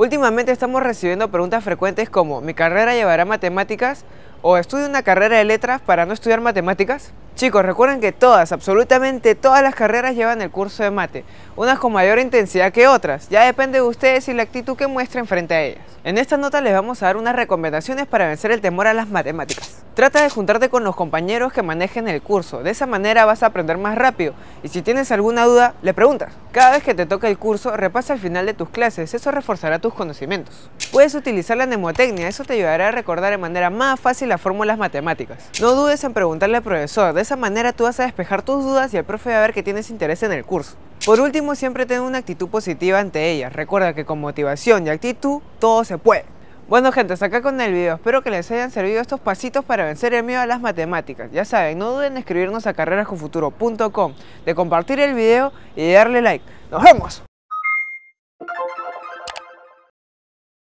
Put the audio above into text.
Últimamente estamos recibiendo preguntas frecuentes como ¿mi carrera llevará matemáticas? ¿O estudio una carrera de letras para no estudiar matemáticas? Chicos, recuerden que todas, absolutamente todas las carreras llevan el curso de mate, unas con mayor intensidad que otras, ya depende de ustedes y la actitud que muestren frente a ellas. En esta nota les vamos a dar unas recomendaciones para vencer el temor a las matemáticas. Trata de juntarte con los compañeros que manejen el curso, de esa manera vas a aprender más rápido y si tienes alguna duda, le preguntas. Cada vez que te toca el curso, repasa al final de tus clases, eso reforzará tus conocimientos. Puedes utilizar la mnemotecnia, eso te ayudará a recordar de manera más fácil las fórmulas matemáticas. No dudes en preguntarle al profesor, de esa manera tú vas a despejar tus dudas y el profe va a ver que tienes interés en el curso. Por último, siempre ten una actitud positiva ante ellas, recuerda que con motivación y actitud todo se puede. Bueno gente, acá con el video. Espero que les hayan servido estos pasitos para vencer el miedo a las matemáticas. Ya saben, no duden en escribirnos a carrerasconfuturo.com, de compartir el video y de darle like. ¡Nos vemos!